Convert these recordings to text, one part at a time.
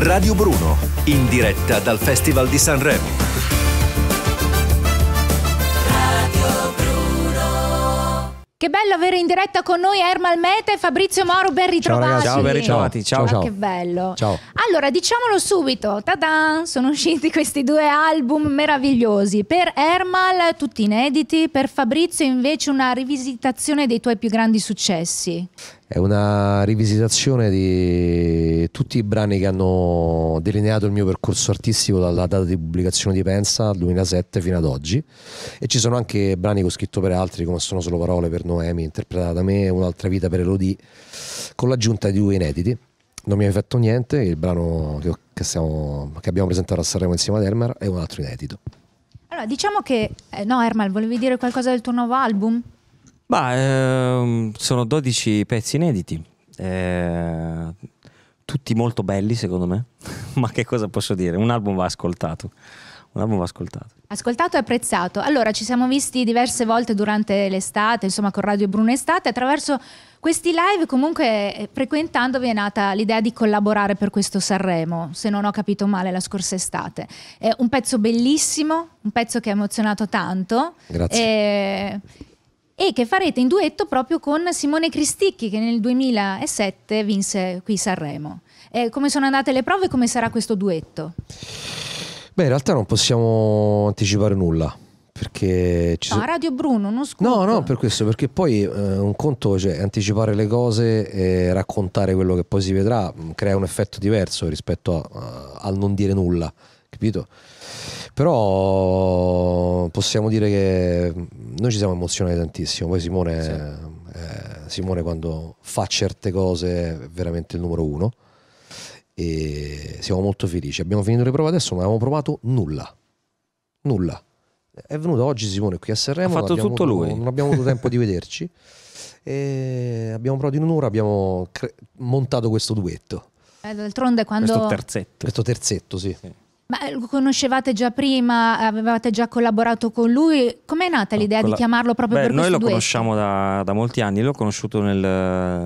Radio Bruno, in diretta dal Festival di Sanremo. Che bello avere in diretta con noi Ermal Meta e Fabrizio Moro, ben ritrovati. Ciao, ciao ben ritrovati, ciao. ciao. Che bello. Ciao. Allora, diciamolo subito, tadan, sono usciti questi due album meravigliosi. Per Ermal tutti inediti, per Fabrizio invece una rivisitazione dei tuoi più grandi successi è una rivisitazione di tutti i brani che hanno delineato il mio percorso artistico dalla data di pubblicazione di Pensa, 2007 fino ad oggi e ci sono anche brani che ho scritto per altri come Sono solo parole per Noemi, interpretata da me, Un'altra vita per Elodie, con l'aggiunta di due inediti. Non mi hai fatto niente, il brano che, che, stiamo, che abbiamo presentato a Sanremo insieme ad Elmer è un altro inedito. Allora, diciamo che... Eh, no, Ermal, volevi dire qualcosa del tuo nuovo album? Ma ehm, sono 12 pezzi inediti, eh, tutti molto belli secondo me, ma che cosa posso dire? Un album va ascoltato, un album va ascoltato. Ascoltato e apprezzato. Allora, ci siamo visti diverse volte durante l'estate, insomma con Radio Bruno Estate, attraverso questi live comunque eh, frequentandovi è nata l'idea di collaborare per questo Sanremo, se non ho capito male la scorsa estate. È un pezzo bellissimo, un pezzo che ha emozionato tanto. Grazie. E eh, e che farete in duetto proprio con Simone Cristicchi che nel 2007 vinse qui Sanremo. Eh, come sono andate le prove e come sarà questo duetto? Beh, in realtà non possiamo anticipare nulla. Perché ci no, Radio Bruno, non scusa. No, no, per questo, perché poi eh, un conto, cioè anticipare le cose e raccontare quello che poi si vedrà, mm, crea un effetto diverso rispetto al non dire nulla capito? Però possiamo dire che noi ci siamo emozionati tantissimo, poi Simone, sì. eh, Simone quando fa certe cose è veramente il numero uno e siamo molto felici. Abbiamo finito le prove adesso, non abbiamo provato nulla, nulla. È venuto oggi Simone qui a Sanremo, ha fatto tutto lui. non abbiamo avuto tempo di vederci. E abbiamo provato in un'ora, abbiamo cre- montato questo duetto. Eh, d'altronde quando... Questo terzetto. Questo terzetto, sì. sì. Ma lo conoscevate già prima, avevate già collaborato con lui, com'è nata l'idea di chiamarlo proprio Beh, per noi questo Noi lo duetto? conosciamo da, da, molti anni, l'ho conosciuto nel,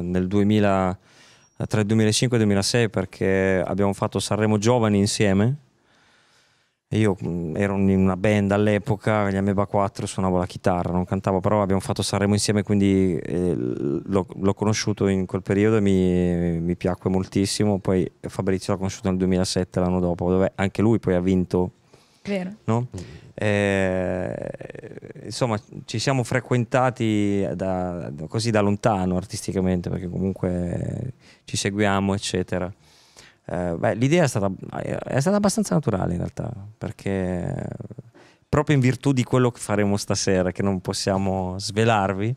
nel 2000, tra il 2005 e il 2006 perché abbiamo fatto Sanremo Giovani insieme io mm, ero in una band all'epoca, gli Ameba 4, suonavo la chitarra, non cantavo, però abbiamo fatto Sanremo insieme, quindi eh, l'ho, l'ho, conosciuto in quel periodo e mi, mi, piacque moltissimo. Poi Fabrizio l'ha conosciuto nel 2007, l'anno dopo, dove anche lui poi ha vinto. Vero. No? Eh, insomma, ci siamo frequentati da, così da lontano artisticamente, perché comunque ci seguiamo, eccetera eh, beh, l'idea è stata, è stata, abbastanza naturale in realtà, perché proprio in virtù di quello che faremo stasera, che non possiamo svelarvi,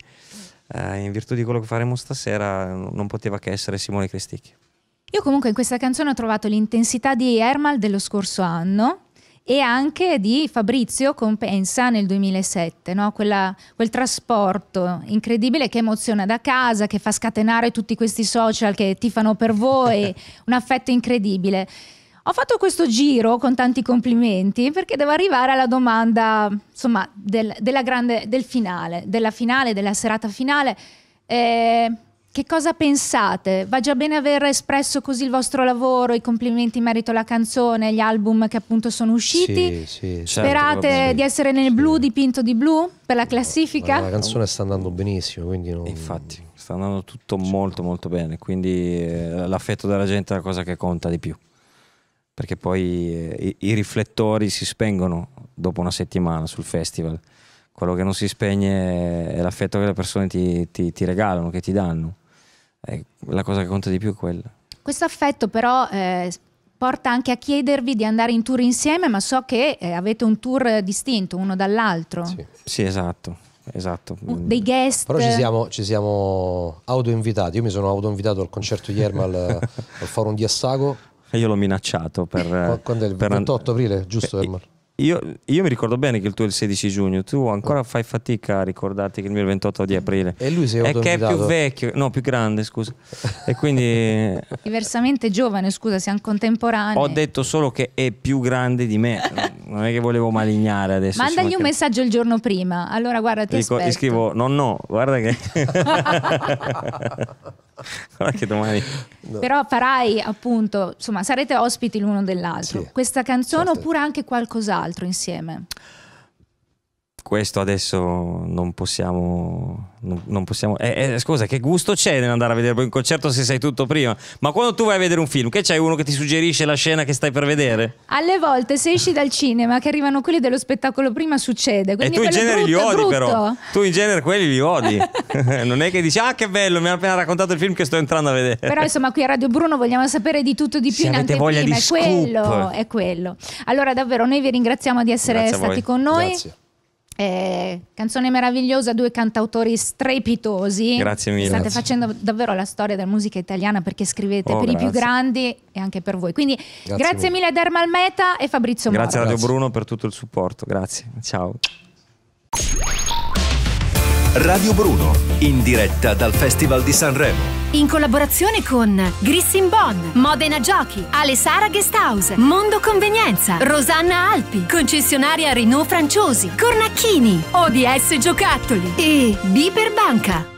eh, in virtù di quello che faremo stasera non poteva che essere Simone Cristicchi. Io comunque in questa canzone ho trovato l'intensità di Ermal dello scorso anno, e anche di Fabrizio Compensa nel 2007, no? Quella, quel trasporto incredibile che emoziona da casa, che fa scatenare tutti questi social che tifano per voi, un affetto incredibile. Ho fatto questo giro con tanti complimenti perché devo arrivare alla domanda insomma, del, grande, del, finale, della finale, della serata finale. Eh, che cosa pensate? Va già bene aver espresso così il vostro lavoro, i complimenti in merito alla canzone, gli album che appunto sono usciti? Sì, sì, certo, Sperate di essere nel sì. blu dipinto di blu per la classifica? No, la canzone sta andando benissimo, quindi non... Infatti, sta andando tutto molto molto bene, quindi eh, l'affetto della gente è la cosa che conta di più. Perché poi eh, i, i riflettori si spengono dopo una settimana sul festival. Quello che non si spegne è l'affetto che le persone ti, ti, ti regalano, che ti danno eh, la cosa che conta di più è quella. Questo affetto però eh, porta anche a chiedervi di andare in tour insieme, ma so che eh, avete un tour distinto uno dall'altro. Sì, sì esatto. esatto. dei guest. Però ci siamo, ci siamo autoinvitati. Io mi sono autoinvitato al concerto di Ermal al forum di Assago. E io l'ho minacciato per... Quando è il 28 per... aprile, giusto Ermal? Eh, io, io, mi ricordo bene che il tuo è il 16 giugno, tu ancora fai fatica a ricordarti che il mio è il 28 di aprile. E lui sei è che è più vecchio, no, più grande, scusa. E quindi... Diversamente giovane, scusa, siamo contemporanei. Ho detto solo che è più grande di me, non è che volevo malignare adesso. Mandagli un messaggio il giorno prima, allora guarda ti Dico, Scrivo, no, no, guarda che... anche domani. No. Però farai appunto, insomma, sarete ospiti l'uno dell'altro. Sì, Questa canzone certo. oppure anche qualcos'altro insieme? questo adesso non possiamo. Non, non possiamo eh, eh, scusa, che gusto c'è nell'andare a vedere poi un concerto se sai tutto prima? Ma quando tu vai a vedere un film, che c'è uno che ti suggerisce la scena che stai per vedere? Alle volte se esci dal cinema, che arrivano quelli dello spettacolo prima, succede. E tu in genere brutto, li odi, però. Tu in genere quelli li odi. non è che dici, ah, che bello, mi ha appena raccontato il film che sto entrando a vedere. Però insomma, qui a Radio Bruno vogliamo sapere di tutto di più. Se in avete voglia di è scoop. quello, è quello. Allora, davvero, noi vi ringraziamo di essere Grazie stati con noi. Grazie. Eh, canzone meravigliosa, due cantautori strepitosi. Grazie mille. State facendo davvero la storia della musica italiana perché scrivete oh, per grazie. i più grandi e anche per voi. Quindi grazie, grazie mille. mille Dermal Meta e Fabrizio Moro. Grazie Radio Bruno per tutto il supporto. Grazie. Ciao. Radio Bruno in diretta dal Festival di Sanremo in collaborazione con Grissin Bon, Modena Giochi, Alessara Guesthouse, Mondo Convenienza, Rosanna Alpi, concessionaria Renault Franciosi, Cornacchini, ODS Giocattoli e Biper Banca.